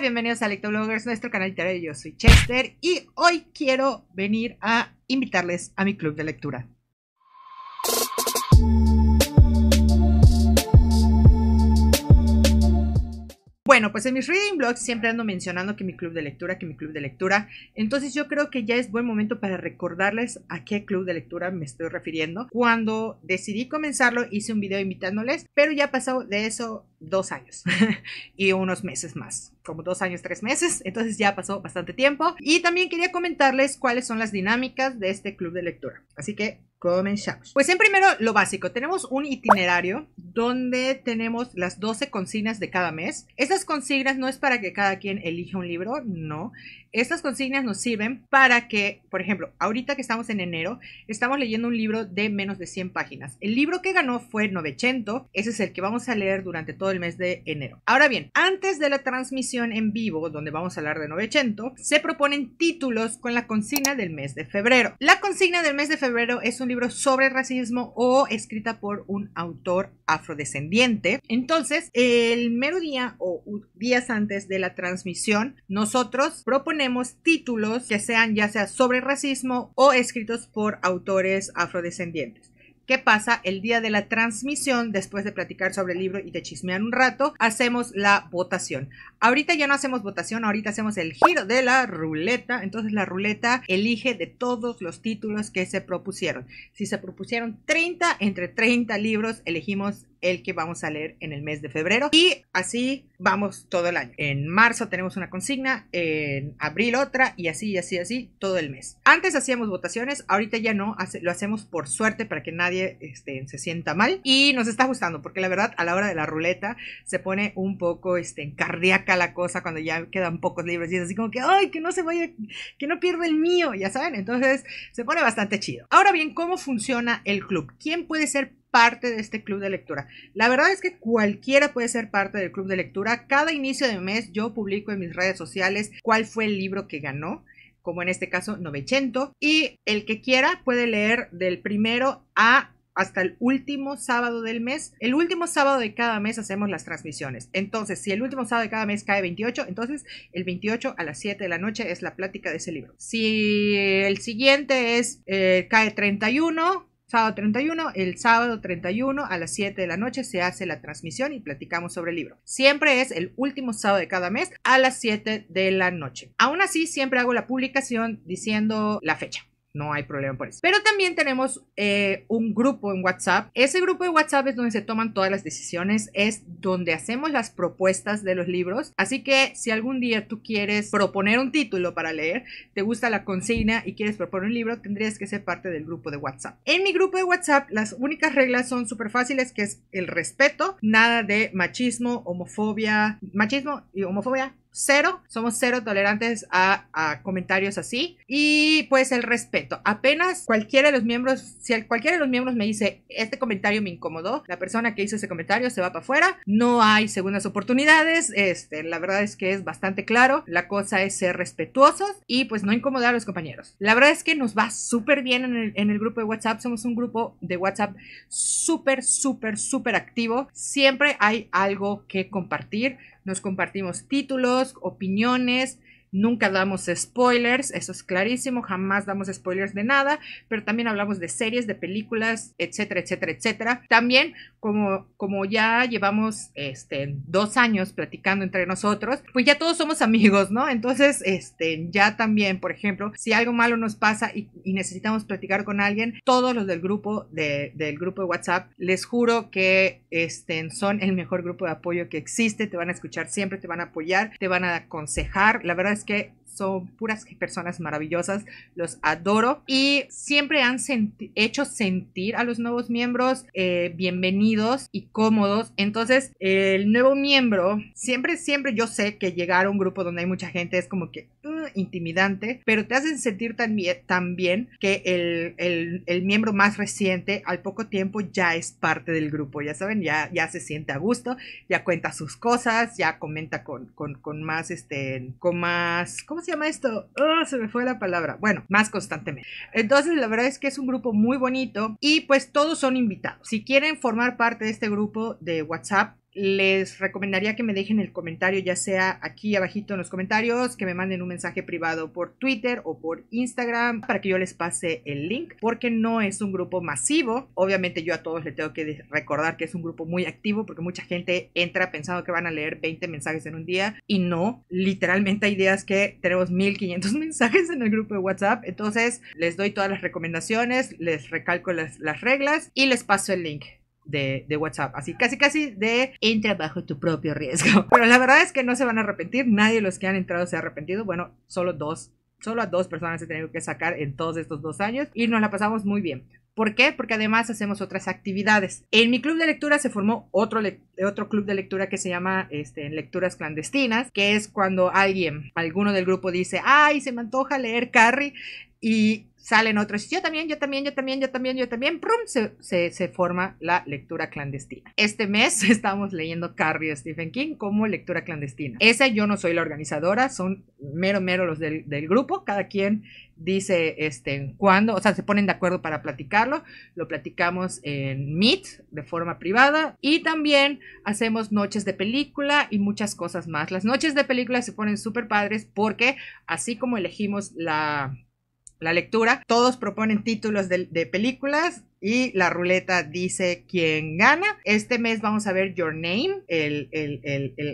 bienvenidos a Lectobloggers, nuestro canal literario. Yo soy Chester y hoy quiero venir a invitarles a mi club de lectura. Bueno, pues en mis reading blogs siempre ando mencionando que mi club de lectura, que mi club de lectura. Entonces yo creo que ya es buen momento para recordarles a qué club de lectura me estoy refiriendo. Cuando decidí comenzarlo hice un video invitándoles, pero ya ha pasado de eso dos años y unos meses más, como dos años, tres meses, entonces ya pasó bastante tiempo. Y también quería comentarles cuáles son las dinámicas de este club de lectura. Así que Comenzamos. Pues en primero, lo básico. Tenemos un itinerario donde tenemos las 12 consignas de cada mes. Estas consignas no es para que cada quien elija un libro, no. Estas consignas nos sirven para que por ejemplo, ahorita que estamos en enero, estamos leyendo un libro de menos de 100 páginas. El libro que ganó fue 900, ese es el que vamos a leer durante todo el mes de enero. Ahora bien, antes de la transmisión en vivo, donde vamos a hablar de 900, se proponen títulos con la consigna del mes de febrero. La consigna del mes de febrero es un libro sobre racismo o escrita por un autor afrodescendiente. Entonces, el mero día o días antes de la transmisión, nosotros proponemos títulos que sean ya sea sobre racismo o escritos por autores afrodescendientes. ¿Qué pasa? El día de la transmisión, después de platicar sobre el libro y de chismear un rato, hacemos la votación. Ahorita ya no hacemos votación, ahorita hacemos el giro de la ruleta. Entonces la ruleta elige de todos los títulos que se propusieron. Si se propusieron 30, entre 30 libros elegimos el que vamos a leer en el mes de febrero y así vamos todo el año. En marzo tenemos una consigna, en abril otra y así, y así, así todo el mes. Antes hacíamos votaciones, ahorita ya no, lo hacemos por suerte para que nadie este, se sienta mal y nos está gustando porque la verdad a la hora de la ruleta se pone un poco este, cardíaca la cosa cuando ya quedan pocos libros y es así como que, ay, que no se vaya, que no pierda el mío, ya saben, entonces se pone bastante chido. Ahora bien, ¿cómo funciona el club? ¿Quién puede ser parte de este club de lectura. La verdad es que cualquiera puede ser parte del club de lectura. Cada inicio de mes yo publico en mis redes sociales cuál fue el libro que ganó como en este caso 900 y el que quiera puede leer del primero a hasta el último sábado del mes. El último sábado de cada mes hacemos las transmisiones. Entonces, si el último sábado de cada mes cae 28, entonces el 28 a las 7 de la noche es la plática de ese libro. Si el siguiente es eh, cae 31, Sábado 31, el sábado 31 a las 7 de la noche se hace la transmisión y platicamos sobre el libro. Siempre es el último sábado de cada mes a las 7 de la noche. Aún así, siempre hago la publicación diciendo la fecha no hay problema por eso. Pero también tenemos eh, un grupo en WhatsApp. Ese grupo de WhatsApp es donde se toman todas las decisiones, es donde hacemos las propuestas de los libros. Así que si algún día tú quieres proponer un título para leer, te gusta la consigna y quieres proponer un libro, tendrías que ser parte del grupo de WhatsApp. En mi grupo de WhatsApp, las únicas reglas son súper fáciles, que es el respeto, nada de machismo, homofobia, machismo y homofobia cero, somos cero tolerantes a, comentarios así. Y pues el respeto. Apenas cualquiera de los miembros, si cualquiera de los miembros me dice, este comentario me incomodó, la persona que hizo ese comentario se va para afuera, no hay segundas oportunidades, este, la verdad es que es bastante claro, la cosa es ser respetuosos y pues no incomodar a los compañeros. La verdad es que nos va súper bien en el, en el grupo de WhatsApp, somos un grupo de WhatsApp súper, súper, súper activo, siempre hay algo que compartir nos compartimos títulos, opiniones, Nunca damos spoilers, eso es clarísimo, jamás damos spoilers de nada, pero también hablamos de series, de películas, etcétera, etcétera, etcétera. También, como, como ya llevamos este, dos años platicando entre nosotros, pues ya todos somos amigos, ¿no? Entonces, este, ya también, por ejemplo, si algo malo nos pasa y, necesitamos platicar con alguien, todos los del grupo, de, del grupo de WhatsApp, les juro que este, son el mejor grupo de apoyo que existe, te van a escuchar siempre, te van a apoyar, te van a aconsejar, la verdad es que son puras personas maravillosas, los adoro y siempre han hecho sentir a los nuevos miembros eh, bienvenidos y cómodos. Entonces, el nuevo miembro, siempre, siempre yo sé que llegar a un grupo donde hay mucha gente es como que uh, intimidante, pero te hacen sentir tan, bien, que el, miembro más reciente al poco tiempo ya es parte del grupo, ya saben, ya, ya se siente a gusto, ya cuenta sus cosas, ya comenta con, más, este, con más, ¿cómo se llama esto? Ah, se me fue la palabra. Bueno, más constantemente. Entonces, la verdad es que es un grupo muy bonito y pues todos son invitados. Si quieren formar parte de este grupo de WhatsApp, les recomendaría que me dejen el comentario, ya sea aquí abajito en los comentarios, que me manden un mensaje privado por Twitter o por Instagram para que yo les pase el link, porque no es un grupo masivo. Obviamente yo a todos les tengo que recordar que es un grupo muy activo, porque mucha gente entra pensando que van a leer 20 mensajes en un día y no, literalmente hay días que tenemos 1500 mensajes en el grupo de WhatsApp, entonces les doy todas las recomendaciones, les recalco las, las reglas y les paso el link de, WhatsApp. Así, casi, casi de entra bajo tu propio riesgo. Pero la verdad es que no se van a arrepentir. Nadie de los que han entrado se ha arrepentido. Bueno, solo dos. Solo a dos personas he tenido que sacar en todos estos dos años y nos la pasamos muy bien. ¿Por qué? Porque además hacemos otras actividades. En mi club de lectura se formó otro, otro club de lectura que se llama este, Lecturas Clandestinas, que es cuando alguien, alguno del grupo dice, ay, se me antoja leer Carrie, y salen otros, yo también, yo también, yo también, yo también, yo también, ¡prum! Se, forma la lectura clandestina. Este mes estamos leyendo Carrie de Stephen King como lectura clandestina. Esa yo no soy la organizadora, son mero, mero los del, grupo, cada quien dice este, cuándo, o sea, se ponen de acuerdo para platicarlo, lo platicamos en Meet de forma privada y también hacemos noches de película y muchas cosas más. Las noches de película se ponen súper padres porque así como elegimos la la lectura. Todos proponen títulos de, películas, y la ruleta dice quién gana. Este mes vamos a ver Your Name, el,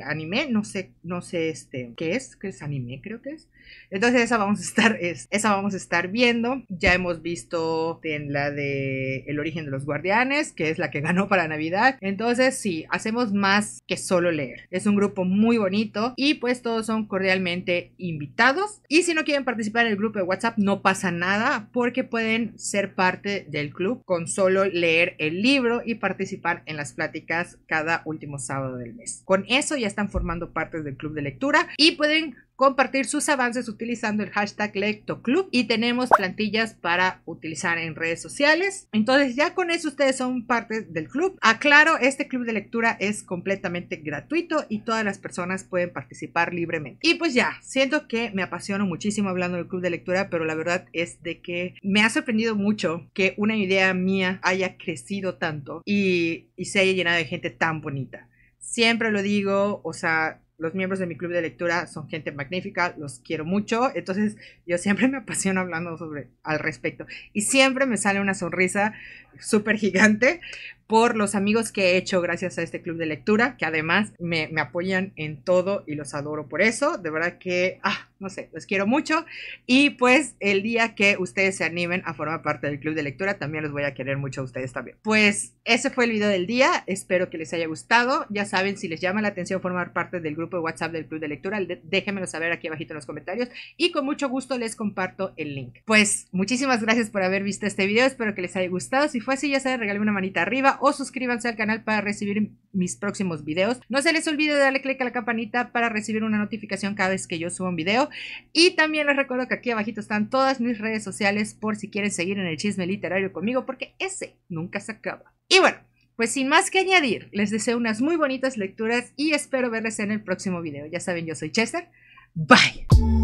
anime, no sé, no sé este, qué es, ¿Qué es anime creo que es. Entonces esa vamos a estar, esa vamos a estar viendo. Ya hemos visto en la de El origen de los guardianes, que es la que ganó para Navidad. Entonces sí, hacemos más que solo leer. Es un grupo muy bonito y pues todos son cordialmente invitados. Y si no quieren participar en el grupo de WhatsApp, no pasa nada porque pueden ser parte del club con solo leer el libro y participar en las pláticas cada último sábado del mes. Con eso ya están formando parte del club de lectura y pueden compartir sus avances utilizando el hashtag LectoClub y tenemos plantillas para utilizar en redes sociales. Entonces ya con eso ustedes son parte del club. Aclaro, este club de lectura es completamente gratuito y todas las personas pueden participar libremente. Y pues ya, siento que me apasiono muchísimo hablando del club de lectura, pero la verdad es de que me ha sorprendido mucho que una idea mía haya crecido tanto y, y se haya llenado de gente tan bonita siempre lo digo, o sea, los miembros de mi club de lectura son gente magnífica, los quiero mucho, entonces yo siempre me apasiono hablando sobre al respecto y siempre me sale una sonrisa súper gigante por los amigos que he hecho gracias a este club de lectura, que además me, apoyan en todo y los adoro por eso. De verdad que, ah, no sé, los quiero mucho. Y pues el día que ustedes se animen a formar parte del club de lectura, también los voy a querer mucho a ustedes también. Pues ese fue el video del día. Espero que les haya gustado. Ya saben, si les llama la atención formar parte del grupo de WhatsApp del club de lectura, déjenmelo saber aquí abajito en los comentarios. Y con mucho gusto les comparto el link. Pues muchísimas gracias por haber visto este video. Espero que les haya gustado. Si fue así, ya saben, regalé una manita arriba o suscríbanse al canal para recibir mis próximos videos. No se les olvide darle click a la campanita para recibir una notificación cada vez que yo suba un video. Y también les recuerdo que aquí abajito están todas mis redes sociales por si quieren seguir en el chisme literario conmigo porque ese nunca se acaba. Y bueno, pues sin más que añadir, les deseo unas muy bonitas lecturas y espero verles en el próximo video. Ya saben, yo soy Chester. Bye.